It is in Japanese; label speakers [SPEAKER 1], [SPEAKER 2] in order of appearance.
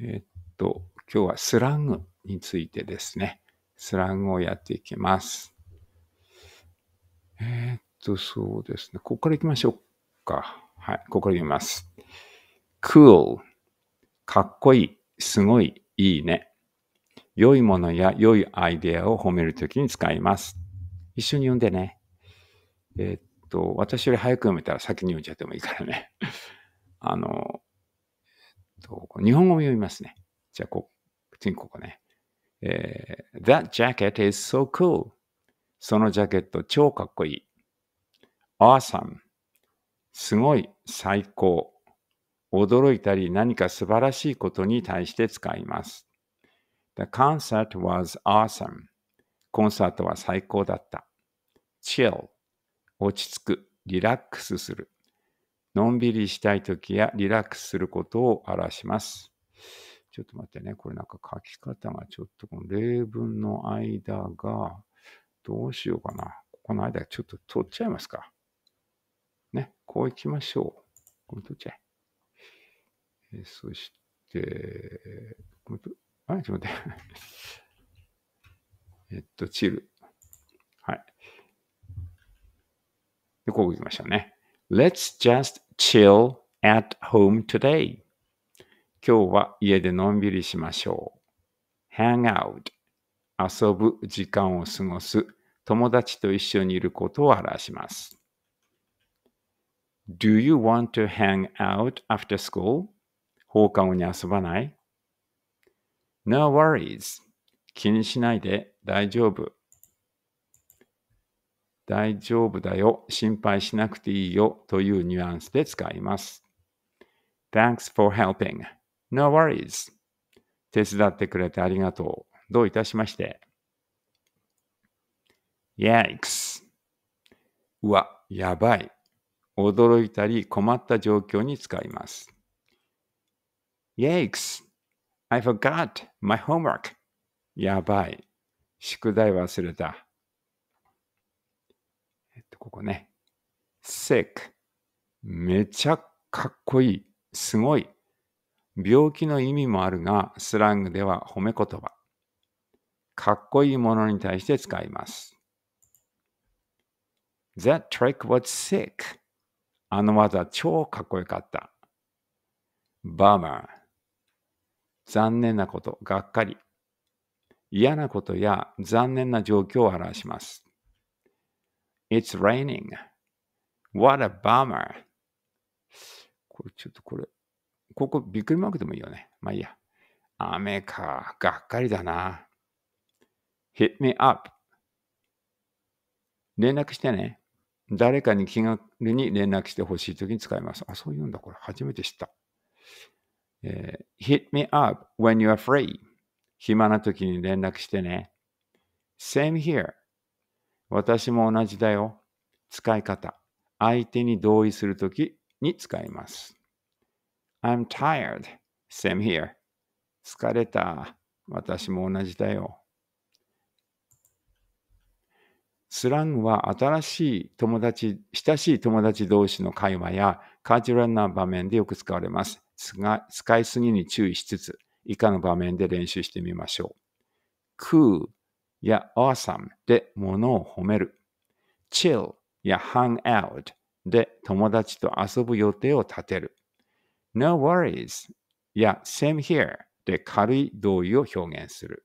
[SPEAKER 1] えー、っと、今日はスラングについてですね。スラングをやっていきます。えー、っと、そうですね。ここから行きましょうか。はい、ここから行きます。cool かっこいい、すごい、いいね。良いものや良いアイデアを褒めるときに使います。一緒に読んでね。えー、っと、私より早く読めたら先に読んじゃってもいいからね。あの、と、日本語を読みますね。じゃあ、こっちにここね。えー、That jacket is so cool. そのジャケット超かっこいい。Awesome. すごい、最高。驚いたり何か素晴らしいことに対して使います。The concert was awesome. コンサートは最高だった。chill 落ち着く、リラックスする。のんびりしたいときやリラックスすることを表します。ちょっと待ってね。これなんか書き方がちょっとこの例文の間がどうしようかな。ここの間ちょっと取っちゃいますか。ね。こういきましょう。これ取っちゃえ。そして、これと、あ、ちょっと待って。えっと、チル。はい。で、こういきましょうね。Let's just chill at home today. 今日は家でのんびりしましょう。hang out 遊ぶ時間を過ごす友達と一緒にいることを表します。Do you want to hang out after school? 放課後に遊ばない ?No worries. 気にしないで大丈夫。大丈夫だよ、心配しなくていいよというニュアンスで使います。Thanks for helping. No worries. 手伝ってくれてありがとう。どういたしまして。Yikes. うわ、やばい。驚いたり困った状況に使います。Yikes. I forgot my homework. やばい。宿題忘れた。ここね。sick。めちゃかっこいい。すごい。病気の意味もあるが、スラングでは褒め言葉。かっこいいものに対して使います。That trick was sick. あの技超かっこよかった。Bummer. 残念なこと、がっかり。嫌なことや残念な状況を表します。It's raining. What a bummer. これちょっとこれ、ここびっくりマークでもいいよね。まあいいや。雨か。がっかりだな。hit me up. 連絡してね。誰かに気軽に連絡してほしいときに使います。あ、そういうんだ。これ初めて知った。えー、hit me up when you are free. 暇なときに連絡してね。same here. 私も同じだよ。使い方。相手に同意するときに使います。I'm tired. Same here. 疲れた。私も同じだよ。スラングは新しい友達、親しい友達同士の会話やカジュアルな場面でよく使われます。使いすぎに注意しつつ、以下の場面で練習してみましょう。Cool や awesome で物を褒める。chill や hang out で友達と遊ぶ予定を立てる。no worries や same here で軽い同意を表現する。